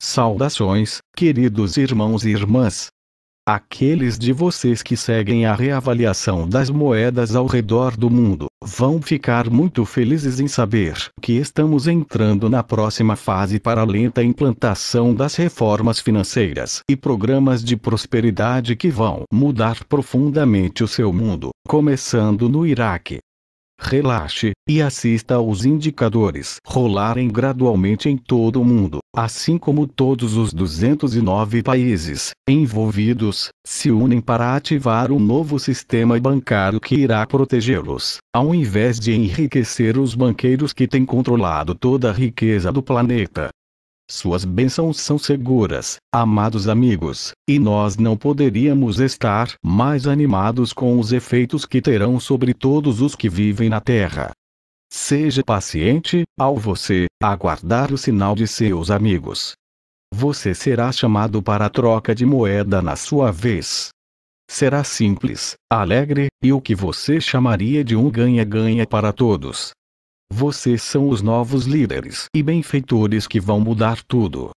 Saudações, queridos irmãos e irmãs. Aqueles de vocês que seguem a reavaliação das moedas ao redor do mundo vão ficar muito felizes em saber que estamos entrando na próxima fase para a lenta implantação das reformas financeiras e programas de prosperidade que vão mudar profundamente o seu mundo, começando no Iraque relaxe, e assista aos indicadores rolarem gradualmente em todo o mundo, assim como todos os 209 países envolvidos se unem para ativar um novo sistema bancário que irá protegê-los, ao invés de enriquecer os banqueiros que têm controlado toda a riqueza do planeta. Suas bênçãos são seguras, amados amigos, e nós não poderíamos estar mais animados com os efeitos que terão sobre todos os que vivem na Terra. Seja paciente, ao você, aguardar o sinal de seus amigos. Você será chamado para a troca de moeda na sua vez. Será simples, alegre, e o que você chamaria de um ganha-ganha para todos. Vocês são os novos líderes e benfeitores que vão mudar tudo.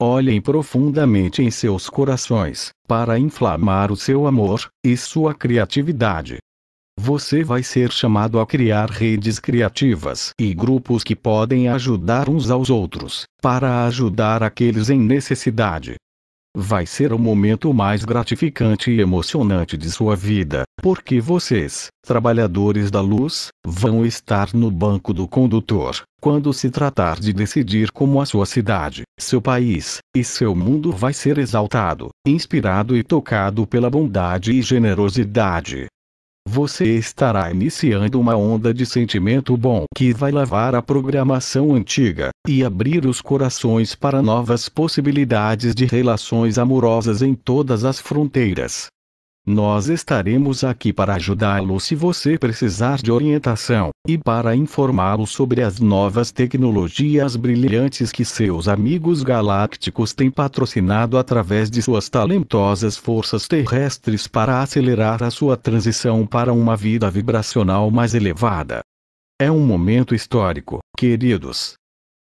Olhem profundamente em seus corações, para inflamar o seu amor e sua criatividade. Você vai ser chamado a criar redes criativas e grupos que podem ajudar uns aos outros, para ajudar aqueles em necessidade vai ser o momento mais gratificante e emocionante de sua vida, porque vocês, trabalhadores da luz, vão estar no banco do condutor, quando se tratar de decidir como a sua cidade, seu país e seu mundo vai ser exaltado, inspirado e tocado pela bondade e generosidade você estará iniciando uma onda de sentimento bom que vai lavar a programação antiga e abrir os corações para novas possibilidades de relações amorosas em todas as fronteiras. Nós estaremos aqui para ajudá-lo se você precisar de orientação, e para informá-lo sobre as novas tecnologias brilhantes que seus amigos galácticos têm patrocinado através de suas talentosas forças terrestres para acelerar a sua transição para uma vida vibracional mais elevada. É um momento histórico, queridos,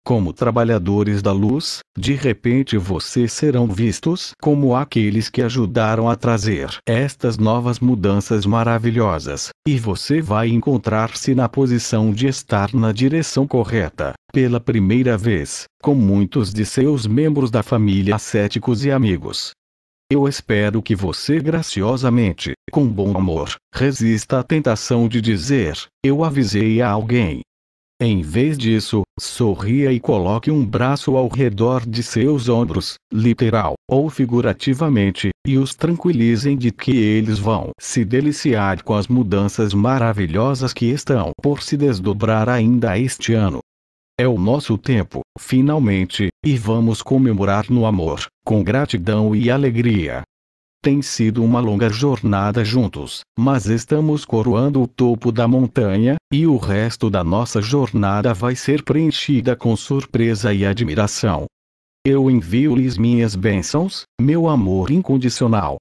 como trabalhadores da luz, de repente vocês serão vistos como aqueles que ajudaram a trazer estas novas mudanças maravilhosas, e você vai encontrar-se na posição de estar na direção correta, pela primeira vez, com muitos de seus membros da família ascéticos e amigos. Eu espero que você graciosamente, com bom amor, resista à tentação de dizer: Eu avisei a alguém, em vez disso, sorria e coloque um braço ao redor de seus ombros, literal ou figurativamente, e os tranquilizem de que eles vão se deliciar com as mudanças maravilhosas que estão por se desdobrar ainda este ano. É o nosso tempo, finalmente, e vamos comemorar no amor, com gratidão e alegria. Tem sido uma longa jornada juntos, mas estamos coroando o topo da montanha, e o resto da nossa jornada vai ser preenchida com surpresa e admiração. Eu envio-lhes minhas bênçãos, meu amor incondicional.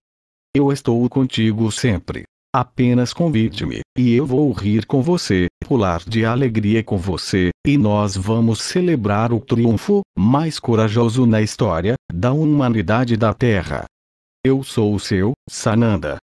Eu estou contigo sempre. Apenas convide-me, e eu vou rir com você, pular de alegria com você, e nós vamos celebrar o triunfo mais corajoso na história da humanidade da Terra. Eu sou o seu, Sananda.